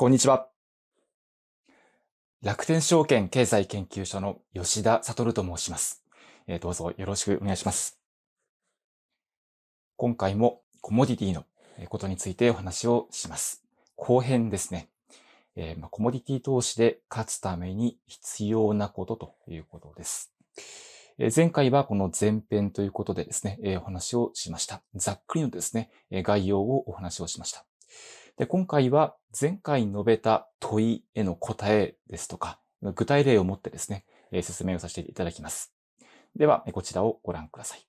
こんにちは。楽天証券経済研究所の吉田悟と申します。えー、どうぞよろしくお願いします。今回もコモディティのことについてお話をします。後編ですね。えー、まあ、コモディティ投資で勝つために必要なことということです。えー、前回はこの前編ということでですね、えお話をしました。ざっくりのですね、概要をお話をしました。で、今回は前回述べた問いへの答えですとか、具体例をもってですね、え説明をさせていただきます。では、こちらをご覧ください。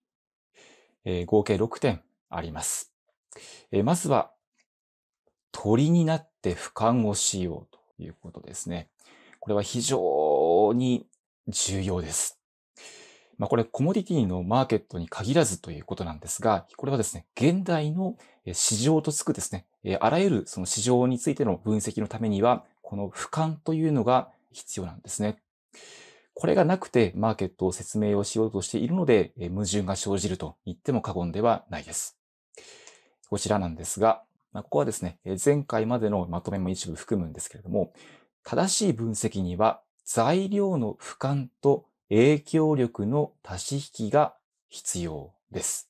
えー、合計6点あります。えー、まずは、鳥になって俯瞰をしようということですね。これは非常に重要です。まあ、これコモディティのマーケットに限らずということなんですが、これはですね、現代の市場とつくですね、あらゆるその市場についての分析のためには、この俯瞰というのが必要なんですね。これがなくてマーケットを説明をしようとしているので、矛盾が生じると言っても過言ではないです。こちらなんですが、ここはですね、前回までのまとめも一部含むんですけれども、正しい分析には材料の俯瞰と影響力の足し引きが必要です。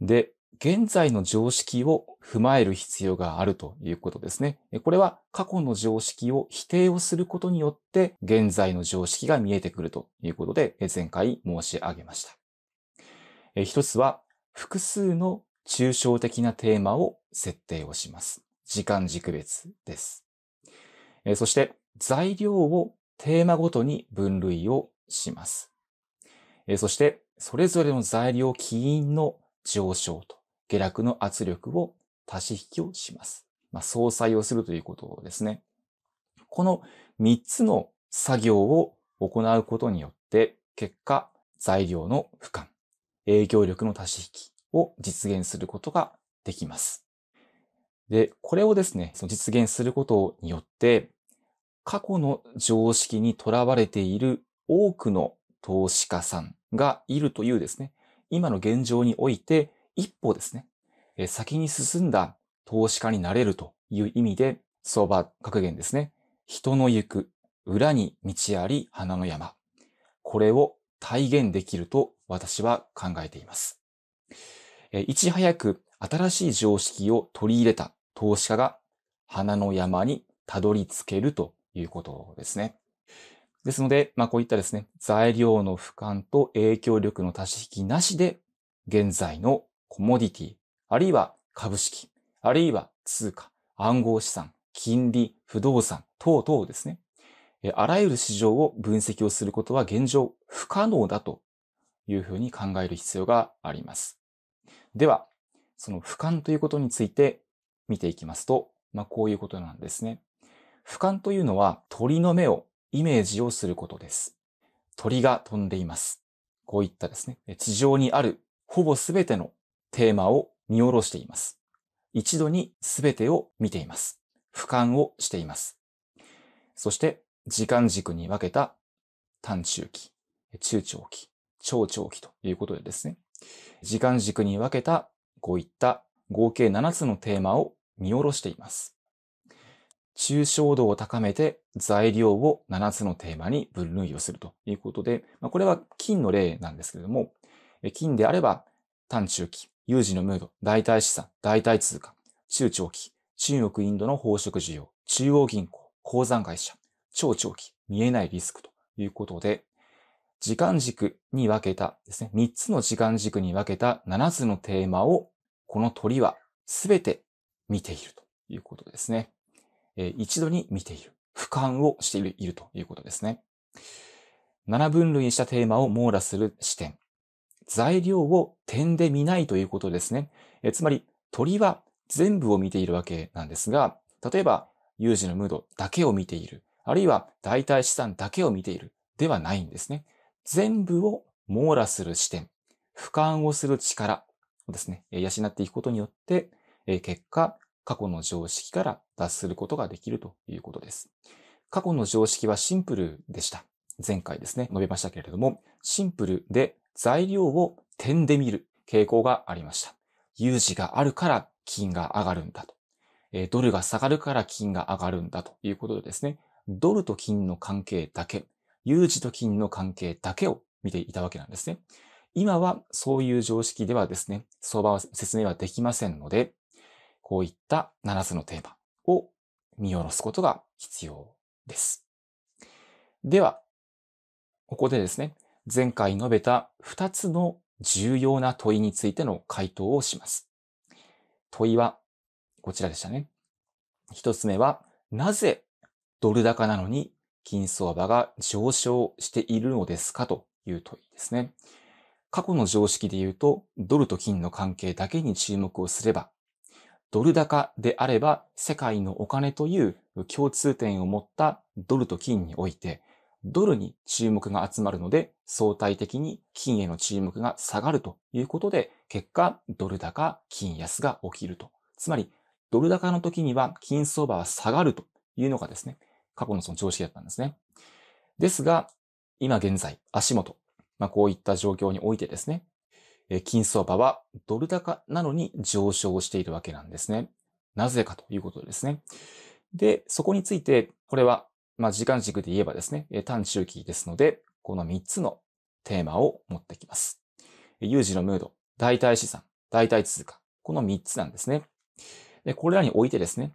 で、現在の常識を踏まえる必要があるということですね。これは過去の常識を否定をすることによって現在の常識が見えてくるということで前回申し上げました。一つは複数の抽象的なテーマを設定をします。時間軸別です。そして材料をテーマごとに分類をします。そして、それぞれの材料起因の上昇と下落の圧力を足し引きをします。まあ、相殺をするということですね。この3つの作業を行うことによって、結果、材料の俯瞰、影響力の足し引きを実現することができます。で、これをですね、その実現することによって、過去の常識にとらわれている多くの投資家さんがいるというですね、今の現状において一歩ですね、先に進んだ投資家になれるという意味で、相場格言ですね、人の行く裏に道あり花の山。これを体現できると私は考えています。いち早く新しい常識を取り入れた投資家が花の山にたどり着けるということですね。ですので、まあ、こういったですね、材料の俯瞰と影響力の足し引きなしで、現在のコモディティ、あるいは株式、あるいは通貨、暗号資産、金利、不動産等々ですね、あらゆる市場を分析をすることは現状不可能だというふうに考える必要があります。では、その俯瞰ということについて見ていきますと、まあ、こういうことなんですね。俯瞰というのは鳥の目をイメージをすることです。鳥が飛んでいます。こういったですね、地上にあるほぼすべてのテーマを見下ろしています。一度にすべてを見ています。俯瞰をしています。そして、時間軸に分けた短中期、中長期、超長期ということでですね、時間軸に分けたこういった合計7つのテーマを見下ろしています。抽象度を高めて材料を7つのテーマに分類をするということで、まあ、これは金の例なんですけれども、金であれば短中期、有事のムード、代替資産、代替通貨、中長期、中国インドの宝飾需要、中央銀行、鉱山会社、超長期、見えないリスクということで、時間軸に分けたですね、3つの時間軸に分けた7つのテーマを、この鳥はすべて見ているということですね。一度に見ている。俯瞰をしているということですね。7分類にしたテーマを網羅する視点。材料を点で見ないということですね。えつまり、鳥は全部を見ているわけなんですが、例えば、有事のムードだけを見ている。あるいは、代替資産だけを見ている。ではないんですね。全部を網羅する視点。俯瞰をする力をですね、養っていくことによって、結果、過去の常識から脱することができるということです。過去の常識はシンプルでした。前回ですね、述べましたけれども、シンプルで材料を点で見る傾向がありました。有事があるから金が上がるんだと。えドルが下がるから金が上がるんだということでですね、ドルと金の関係だけ、有事と金の関係だけを見ていたわけなんですね。今はそういう常識ではですね、相場は説明はできませんので、こういった7つのテーマを見下ろすことが必要です。では、ここでですね、前回述べた2つの重要な問いについての回答をします。問いはこちらでしたね。1つ目は、なぜドル高なのに金相場が上昇しているのですかという問いですね。過去の常識で言うと、ドルと金の関係だけに注目をすれば、ドル高であれば世界のお金という共通点を持ったドルと金において、ドルに注目が集まるので相対的に金への注目が下がるということで、結果ドル高、金安が起きると。つまり、ドル高の時には金相場は下がるというのがですね、過去のその常識だったんですね。ですが、今現在、足元、まあ、こういった状況においてですね、金相場はドル高なのに上昇しているわけなんですね。なぜかということですね。で、そこについて、これは、まあ、時間軸で言えばですね、短周期ですので、この3つのテーマを持ってきます。有事のムード、代替資産、代替通貨、この3つなんですね。これらにおいてですね、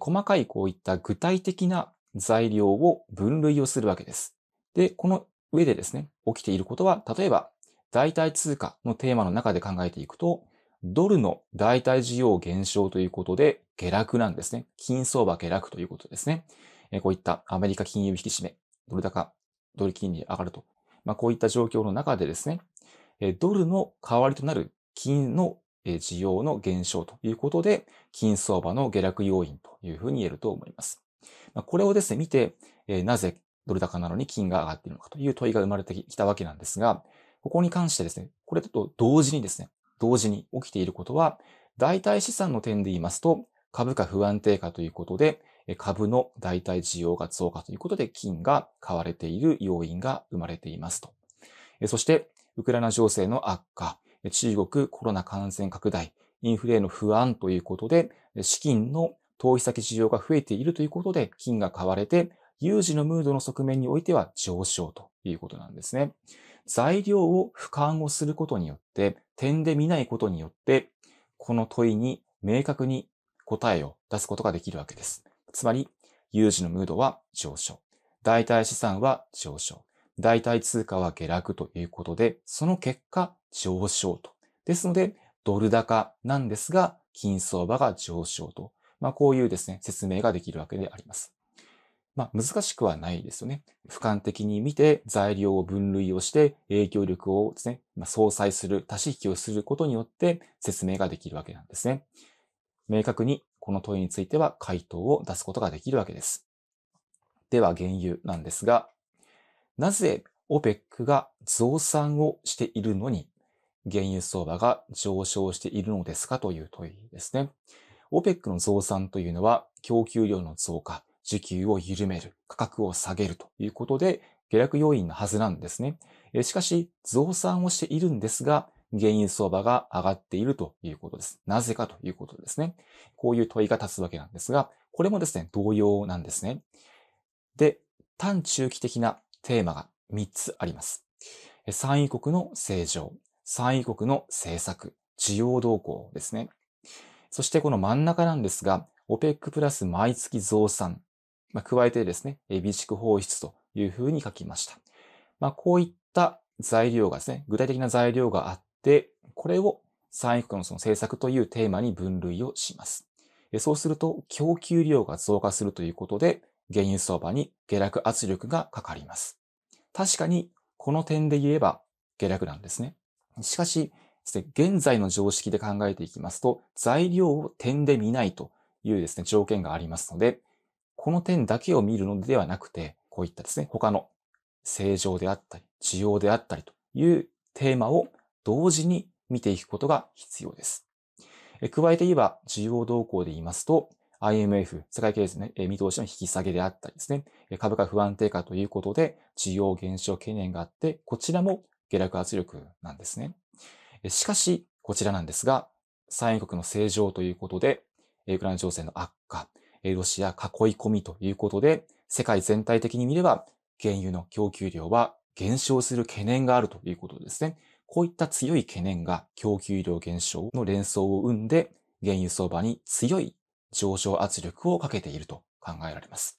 細かいこういった具体的な材料を分類をするわけです。で、この上でですね、起きていることは、例えば代替通貨のテーマの中で考えていくと、ドルの代替需要減少ということで、下落なんですね。金相場下落ということですね。えこういったアメリカ金融引き締め、ドル高、ドル金利上がると。まあ、こういった状況の中でですね、えドルの代わりとなる金の需要の減少ということで、金相場の下落要因というふうに言えると思います。まあ、これをですね、見て、えなぜドル高なのに金が上がっているのかという問いが生まれてきたわけなんですが、ここに関してですね、これと同時にですね、同時に起きていることは、代替資産の点で言いますと、株価不安定化ということで、株の代替需要が増加ということで、金が買われている要因が生まれていますと。そして、ウクライナ情勢の悪化、中国コロナ感染拡大、インフレへの不安ということで、資金の投資先需要が増えているということで、金が買われて、有事のムードの側面においては上昇ということなんですね。材料を俯瞰をすることによって、点で見ないことによって、この問いに明確に答えを出すことができるわけです。つまり、有事のムードは上昇。代替資産は上昇。代替通貨は下落ということで、その結果、上昇と。ですので、ドル高なんですが、金相場が上昇と。まあ、こういうですね、説明ができるわけであります。まあ、難しくはないですよね。俯瞰的に見て材料を分類をして影響力をですね、まあ、相殺する、足し引きをすることによって説明ができるわけなんですね。明確にこの問いについては回答を出すことができるわけです。では、原油なんですが、なぜ OPEC が増産をしているのに原油相場が上昇しているのですかという問いですね。OPEC の増産というのは供給量の増加、需給を緩める、価格を下げるということで、下落要因のはずなんですね。しかし、増産をしているんですが、原油相場が上がっているということです。なぜかということですね。こういう問いが立つわけなんですが、これもですね、同様なんですね。で、短中期的なテーマが3つあります。産油国の正常、産油国の政策、需要動向ですね。そしてこの真ん中なんですが、OPEC プラス毎月増産、まあ、加えてですね、備蓄放出というふうに書きました。まあ、こういった材料がですね、具体的な材料があって、これを産育のその政策というテーマに分類をします。そうすると、供給量が増加するということで、原油相場に下落圧力がかかります。確かに、この点で言えば下落なんですね。しかし、現在の常識で考えていきますと、材料を点で見ないというですね、条件がありますので、この点だけを見るのではなくて、こういったですね、他の正常であったり、需要であったりというテーマを同時に見ていくことが必要です。加えて言えば、需要動向で言いますと、IMF、世界経済の、ね、見通しの引き下げであったりですね、株価不安定化ということで、需要減少懸念があって、こちらも下落圧力なんですね。しかし、こちらなんですが、産油国の正常ということで、ウクライナ情勢の悪化、ロシア囲い込みということで、世界全体的に見れば、原油の供給量は減少する懸念があるということですね。こういった強い懸念が供給量減少の連想を生んで、原油相場に強い上昇圧力をかけていると考えられます。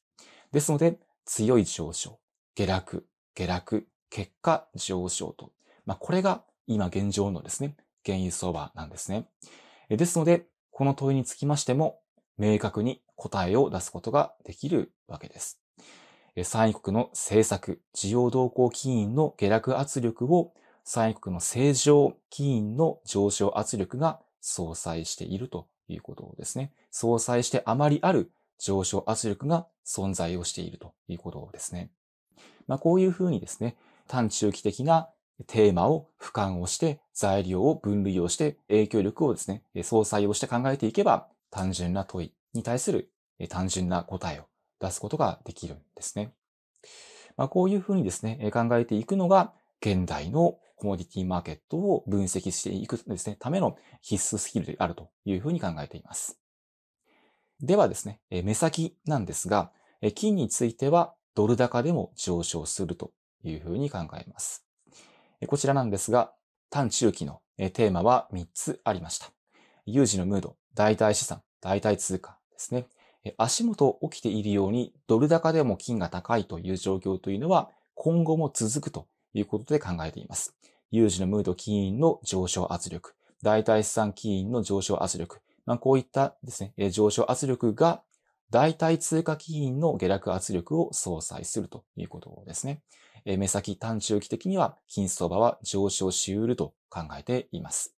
ですので、強い上昇、下落、下落、結果上昇と。まあ、これが今現状のですね、原油相場なんですね。ですので、この問いにつきましても、明確に答えを出すことができるわけです。産油国の政策、需要動向起因の下落圧力を産油国の正常起因の上昇圧力が相殺しているということですね。相殺してあまりある上昇圧力が存在をしているということですね。まあ、こういうふうにですね、短中期的なテーマを俯瞰をして、材料を分類をして、影響力をですね、相殺をして考えていけば、単純な問いに対する単純な答えを出すことができるんですね。まあ、こういうふうにですね、考えていくのが現代のコモディティマーケットを分析していくですね、ための必須スキルであるというふうに考えています。ではですね、目先なんですが、金についてはドル高でも上昇するというふうに考えます。こちらなんですが、短中期のテーマは3つありました。有事のムード、代替資産、代替通貨、ですね。足元起きているようにドル高でも金が高いという状況というのは今後も続くということで考えています。有事のムード金印の上昇圧力、代替資産金印の上昇圧力、まあ、こういったですね、上昇圧力が代替通貨金印の下落圧力を相殺するということですね。目先短中期的には金相場は上昇し得ると考えています。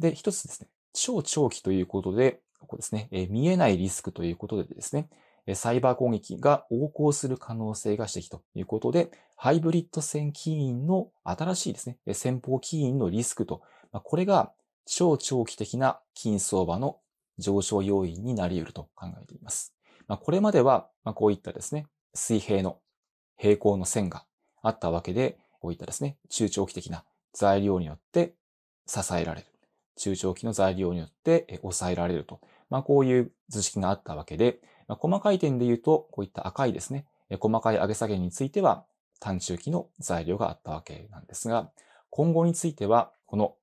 で、一つですね、超長期ということで、ここですね、え見えないリスクということでですね、サイバー攻撃が横行する可能性が指摘ということで、ハイブリッド戦起因の新しいですね、先方起因のリスクと、これが超長期的な金相場の上昇要因になり得ると考えています。これまでは、こういったですね、水平の平行の線があったわけで、こういったですね、中長期的な材料によって支えられる。中長期の材料によって抑えられるとまあ、こういう図式があったわけで、まあ、細かい点で言うと、こういった赤いですね、細かい上げ下げについては、短中期の材料があったわけなんですが、今後については、この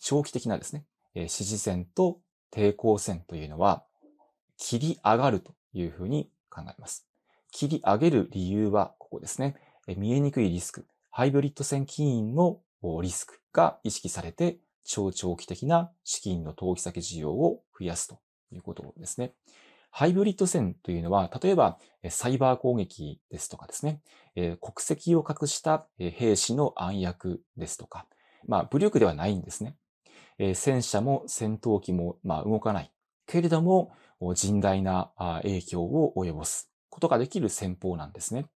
長期的なですね、支持線と抵抗線というのは、切り上がるというふうに考えます。切り上げる理由は、ここですね。見えにくいリスク、ハイブリッド線起因のリスクが意識されて、超長期的な資金の投機先需要を増やすということですね。ハイブリッド戦というのは、例えばサイバー攻撃ですとかですね、国籍を隠した兵士の暗躍ですとか、まあ武力ではないんですね。戦車も戦闘機もまあ動かない。けれども、甚大な影響を及ぼすことができる戦法なんですね。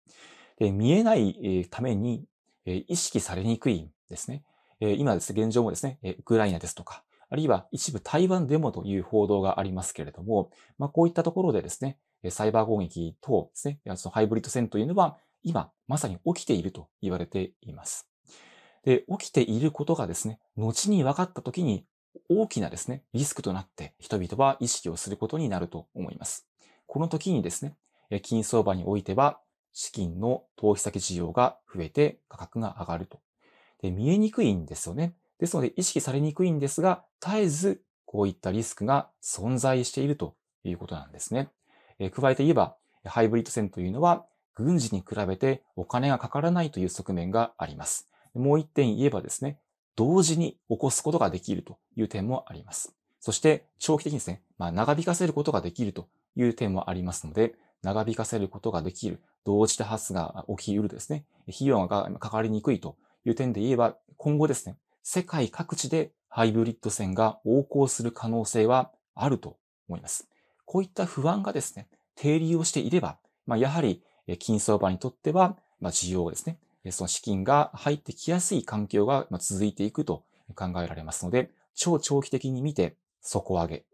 で見えないために意識されにくいんですね。今です、現状もですね、ウクライナですとか、あるいは一部台湾デモという報道がありますけれども、まあ、こういったところでですね、サイバー攻撃等ですね、そのハイブリッド戦というのは今まさに起きていると言われています。で、起きていることがですね、後に分かった時に大きなですね、リスクとなって人々は意識をすることになると思います。この時にですね、金相場においては資金の投資先需要が増えて価格が上がると。で見えにくいんですよね。ですので意識されにくいんですが、絶えずこういったリスクが存在しているということなんですね。え加えて言えば、ハイブリッド戦というのは、軍事に比べてお金がかからないという側面があります。もう一点言えばですね、同時に起こすことができるという点もあります。そして長期的にですね、まあ、長引かせることができるという点もありますので、長引かせることができる、同時多発が起きうるですね、費用がかかりにくいという点で言えば、今後ですね、世界各地でハイブリッド戦が横行する可能性はあると思います。こういった不安がですね、定理をしていれば、まあ、やはり金相場にとっては、まあ、需要ですね、その資金が入ってきやすい環境が続いていくと考えられますので、超長期的に見て底上げ、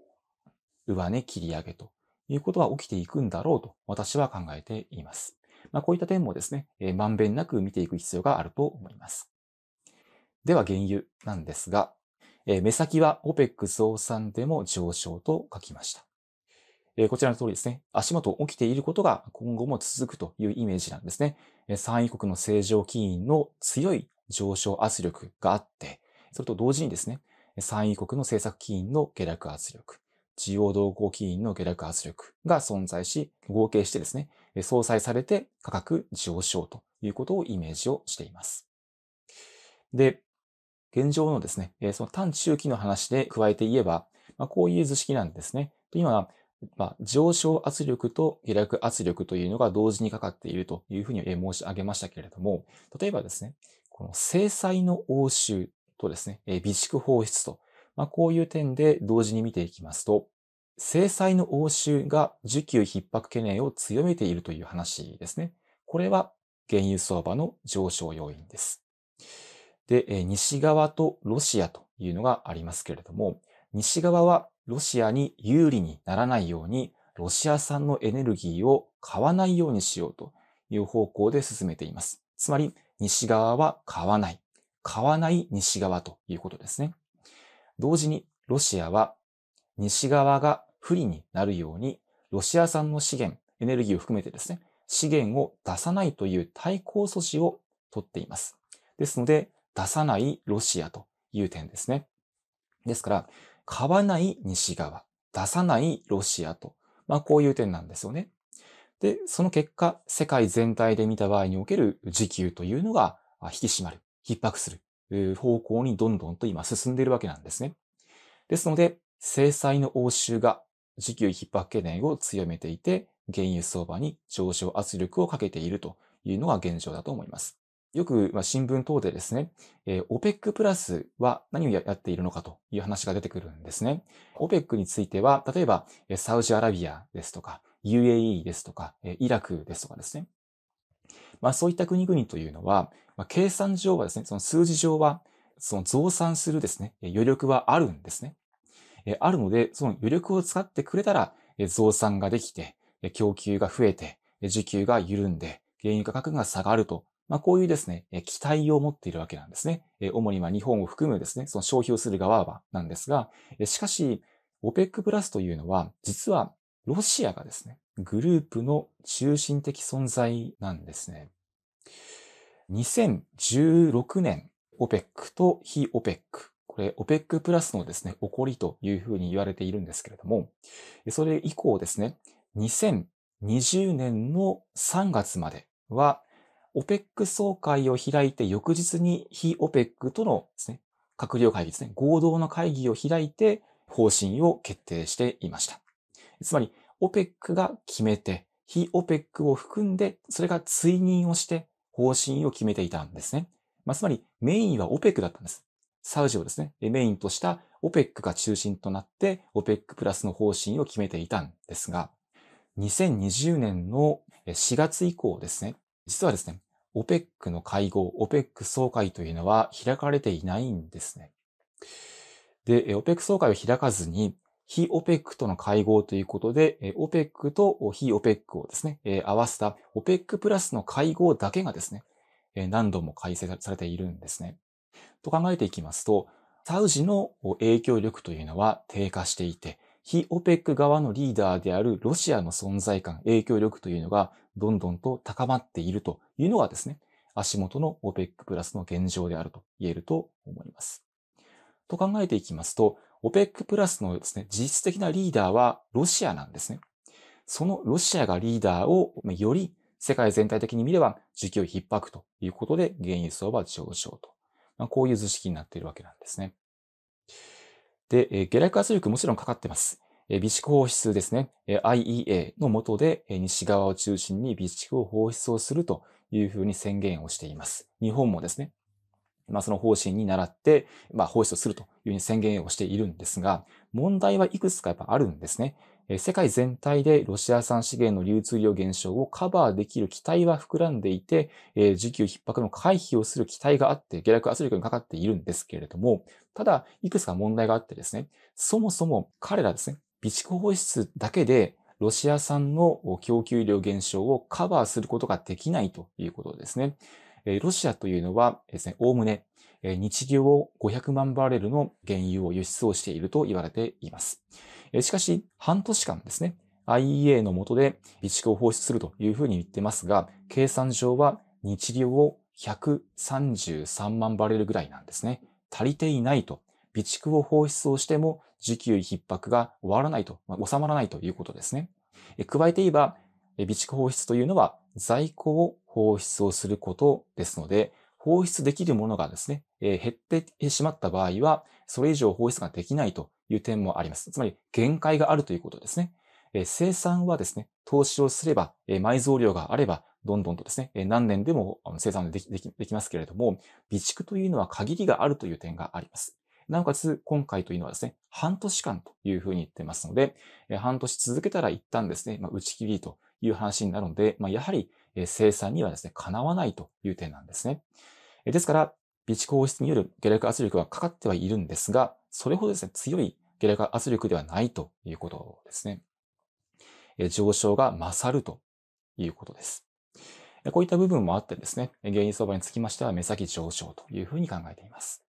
上値切り上げということは起きていくんだろうと私は考えています。まあ、こういった点もですね、まんべんなく見ていく必要があると思います。では原油なんですが、え目先は OPEC 増産でも上昇と書きました。えこちらの通りですね、足元起きていることが今後も続くというイメージなんですね。え産油国の正常基因の強い上昇圧力があって、それと同時にですね、産油国の政策基因の下落圧力、需要動向基因の下落圧力が存在し、合計してですね、相殺されて価格上昇ということをイメージをしています。で、現状のですね、その短中期の話で加えて言えば、まあ、こういう図式なんですね。というのは、まあ、上昇圧力と下落圧力というのが同時にかかっているというふうに申し上げましたけれども、例えばですね、この制裁の応酬とですね、備蓄放出と、まあ、こういう点で同時に見ていきますと、制裁の応酬が需給逼迫懸念を強めているという話ですね。これは原油相場の上昇要因です。で、西側とロシアというのがありますけれども、西側はロシアに有利にならないように、ロシア産のエネルギーを買わないようにしようという方向で進めています。つまり、西側は買わない。買わない西側ということですね。同時に、ロシアは西側が不利になるように、ロシア産の資源、エネルギーを含めてですね、資源を出さないという対抗措置をとっています。ですので、出さないロシアという点ですね。ですから、買わない西側、出さないロシアと、まあこういう点なんですよね。で、その結果、世界全体で見た場合における時給というのが引き締まる、逼迫する方向にどんどんと今進んでいるわけなんですね。ですので、制裁の応酬が時給逼迫懸念を強めていて、原油相場に上昇圧力をかけているというのが現状だと思います。よく、ま新聞等でですね、えー、OPEC プラスは何をやっているのかという話が出てくるんですね。OPEC については、例えば、サウジアラビアですとか、UAE ですとか、イラクですとかですね。まあそういった国々というのは、まあ、計算上はですね、その数字上は、その増産するですね、余力はあるんですね。えあるので、その余力を使ってくれたら、え増産ができて、供給が増えて、需給が緩んで、原油価格が下がるとまあ、こういうですね、期待を持っているわけなんですね。主にま日本を含むですね、その消費をする側はなんですが、しかし、OPEC プラスというのは、実はロシアがですね、グループの中心的存在なんですね。2016年、OPEC と非 OPEC。これ、OPEC プラスのですね、起こりというふうに言われているんですけれども、それ以降ですね、2020年の3月までは、オペック総会を開いて翌日に非オペックとのですね、閣僚会議ですね、合同の会議を開いて方針を決定していました。つまり、オペックが決めて、非オペックを含んで、それが追認をして方針を決めていたんですね。まあ、つまり、メインはオペックだったんです。サウジをですね、メインとしたオペックが中心となって、オペックプラスの方針を決めていたんですが、2020年の4月以降ですね、実はですね、OPEC の会合、OPEC 総会というのは開かれていないんですね。で、OPEC 総会を開かずに、非 OPEC との会合ということで、OPEC と非 OPEC をですね、合わせた OPEC プラスの会合だけがですね、何度も開催されているんですね。と考えていきますと、サウジの影響力というのは低下していて、非 OPEC 側のリーダーであるロシアの存在感、影響力というのがどんどんと高まっているというのがですね、足元の OPEC プラスの現状であると言えると思います。と考えていきますと、OPEC プラスのですね、実質的なリーダーはロシアなんですね。そのロシアがリーダーをより世界全体的に見れば需給逼迫ということで原油相場上昇と。まあ、こういう図式になっているわけなんですね。で、えー、下落圧力もちろんかかってます。えー、備蓄放出ですね。えー、IEA の下で、えー、西側を中心に備蓄を放出をするというふうに宣言をしています。日本もですね、まあ、その方針に倣って、まあ、放出をするというふうに宣言をしているんですが、問題はいくつかやっぱあるんですね。世界全体でロシア産資源の流通量減少をカバーできる期待は膨らんでいて、え需給逼迫の回避をする期待があって、下落圧力にかかっているんですけれども、ただ、いくつか問題があってですね、そもそも彼らですね、備蓄放出だけでロシア産の供給量減少をカバーすることができないということですね。ロシアというのはですね、おおむね日量500万バレルの原油を輸出をしていると言われています。しかし、半年間ですね、IEA の下で備蓄を放出するというふうに言ってますが、計算上は日量を133万バレルぐらいなんですね。足りていないと。備蓄を放出をしても需給逼迫が終わらないと、まあ、収まらないということですね。加えて言えば、備蓄放出というのは在庫を放出をすることですので、放出できるものがですね、え減ってしまった場合は、それ以上放出ができないという点もあります。つまり、限界があるということですね。え生産はですね、投資をすれば、え埋蔵量があれば、どんどんとですね、え何年でも生産できできできますけれども、備蓄というのは限りがあるという点があります。なおかつ、今回というのはですね、半年間というふうに言ってますので、え半年続けたら一旦ですね、まあ、打ち切りという話になるので、まあ、やはり、え生産にはですね、かなわないという点なんですね。えですから、備蓄放出による下落圧力はかかってはいるんですが、それほどですね、強い下落圧力ではないということですね。上昇が勝るということです。こういった部分もあってですね、原因相場につきましては目先上昇というふうに考えています。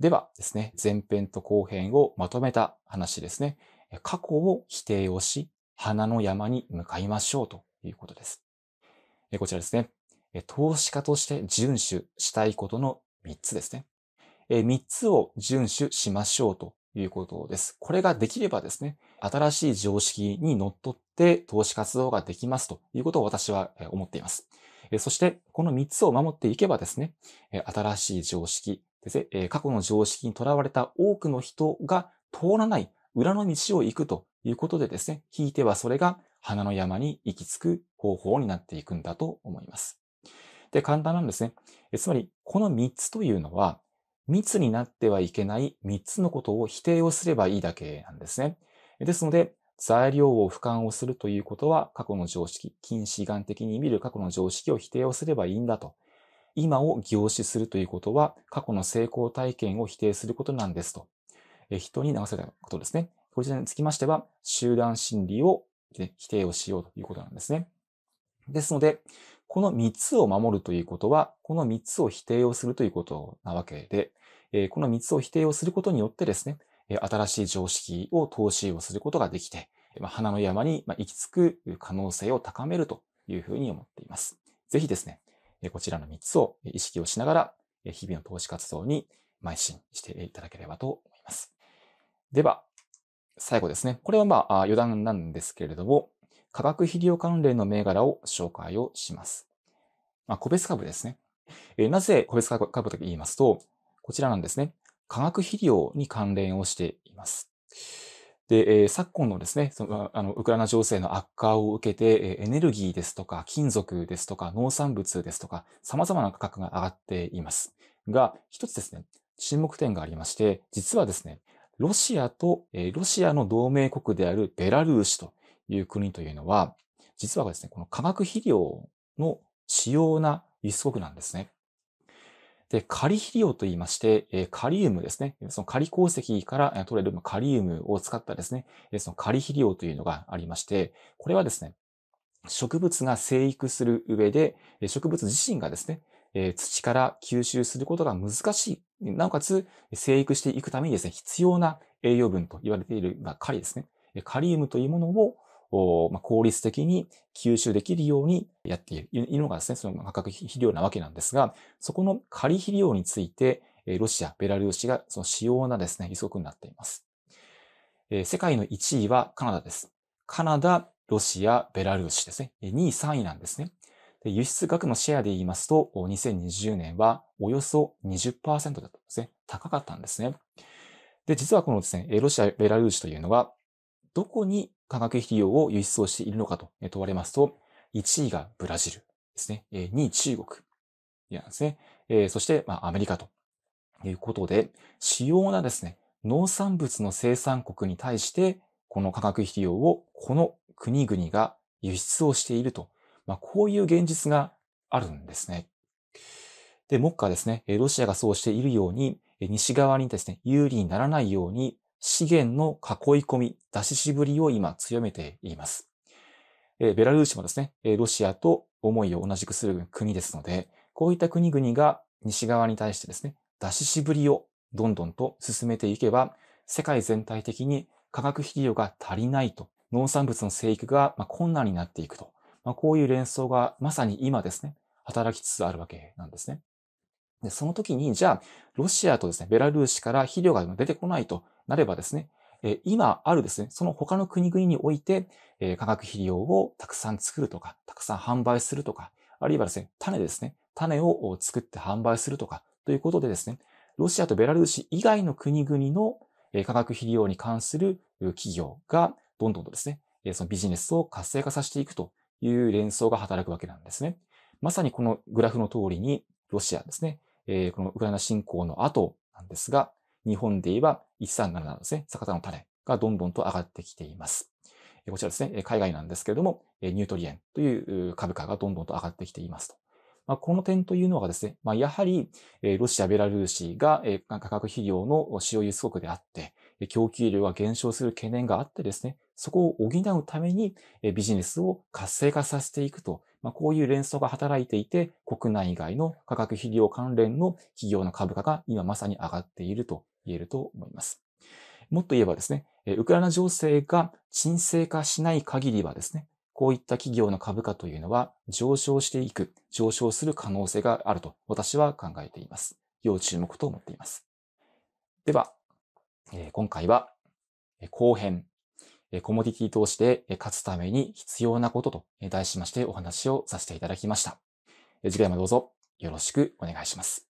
ではですね、前編と後編をまとめた話ですね、過去を否定をし、花の山に向かいましょうということです。こちらですね、投資家として遵守したいことの3つですね。三3つを遵守しましょうということです。これができればですね、新しい常識にのっとって投資活動ができますということを私は思っています。そして、この3つを守っていけばですね、新しい常識ですね、過去の常識にとらわれた多くの人が通らない裏の道を行くということでですね、ひいてはそれが花の山に行き着く方法になっていくんだと思います。で、簡単なんですね。つまり、この3つというのは、密になってはいけない3つのことを否定をすればいいだけなんですね。ですので、材料を俯瞰をするということは過去の常識、近視眼的に見る過去の常識を否定をすればいいんだと。今を凝視するということは過去の成功体験を否定することなんですと。え人に流されたことですね。こちらにつきましては集団心理を、ね、否定をしようということなんですね。ですので、この3つを守るということは、この3つを否定をするということなわけで、この3つを否定をすることによってですね、新しい常識を投資をすることができて、花の山に行き着く可能性を高めるというふうに思っています。ぜひですね、こちらの3つを意識をしながら、日々の投資活動に邁進していただければと思います。では、最後ですね。これはまあ余談なんですけれども、化学肥料関連の銘柄を紹介をします。まあ、個別株ですね。えー、なぜ個別株と言いますと、こちらなんですね。化学肥料に関連をしています。で、えー、昨今のですね、そのあのウクライナ情勢の悪化を受けて、エネルギーですとか、金属ですとか、農産物ですとか、様々な価格が上がっています。が、一つですね、注目点がありまして、実はですね、ロシアと、えー、ロシアの同盟国であるベラルーシという国というのは、実はですね、この化学肥料の主要な輸出国なんですね。で、仮肥料と言いまして、えカリウムですね。その仮鉱石から取れるカリウムを使ったですね、その仮肥料というのがありまして、これはですね、植物が生育する上で、植物自身がですね、土から吸収することが難しい。なおかつ、生育していくためにですね、必要な栄養分と言われている、まあ、カリですね。カリウムというものをまあ、効率的に吸収できるようにやっているのがですね、その化学肥料なわけなんですが、そこの仮肥料について、ロシア、ベラルーシがその主要なですね、利息になっています。世界の1位はカナダです。カナダ、ロシア、ベラルーシですね。2位、3位なんですね。輸出額のシェアで言いますと、2020年はおよそ20%だったんですね。高かったんですね。で、実はこのですね、ロシア、ベラルーシというのは、どこに化学肥料を輸出をしているのかと問われますと、1位がブラジルですね。2位中国ですね。そして、アメリカということで、主要なですね、農産物の生産国に対して、この化学肥料をこの国々が輸出をしていると、まあ、こういう現実があるんですね。で、目下ですね、ロシアがそうしているように、西側にですね、有利にならないように、資源の囲い込み、出し渋りを今強めています。えベラルーシもですね、ロシアと思いを同じくする国ですので、こういった国々が西側に対してですね、出し渋りをどんどんと進めていけば、世界全体的に化学肥料が足りないと、農産物の生育が困難になっていくと、まあ、こういう連想がまさに今ですね、働きつつあるわけなんですね。で、その時に、じゃあ、ロシアとですね、ベラルーシから肥料が出てこないとなればですね、え今あるですね、その他の国々において、え化学肥料をたくさん作るとか、たくさん販売するとか、あるいはですね、種ですね、種を作って販売するとか、ということでですね、ロシアとベラルーシ以外の国々の化学肥料に関する企業が、どんどんとですね、そのビジネスを活性化させていくという連想が働くわけなんですね。まさにこのグラフの通りに、ロシアですね、えー、このウクライナ侵攻の後なんですが、日本で言えば1 3 7ですね、坂田の種がどんどんと上がってきています。こちらですね、海外なんですけれども、ニュートリエンという株価がどんどんと上がってきていますと。まあ、この点というのがですね、まあ、やはり、ロシア、ベラルーシが、化学肥料の使用輸出国であって、供給量が減少する懸念があってですね、そこを補うためにビジネスを活性化させていくと、まあ、こういう連想が働いていて、国内外の化学肥料関連の企業の株価が今まさに上がっていると言えると思います。もっと言えばですね、ウクライナ情勢が沈静化しない限りはですね、こういった企業の株価というのは上昇していく、上昇する可能性があると私は考えています。要注目と思っています。では、今回は後編、コモディティ投資で勝つために必要なことと題しましてお話をさせていただきました。次回もどうぞよろしくお願いします。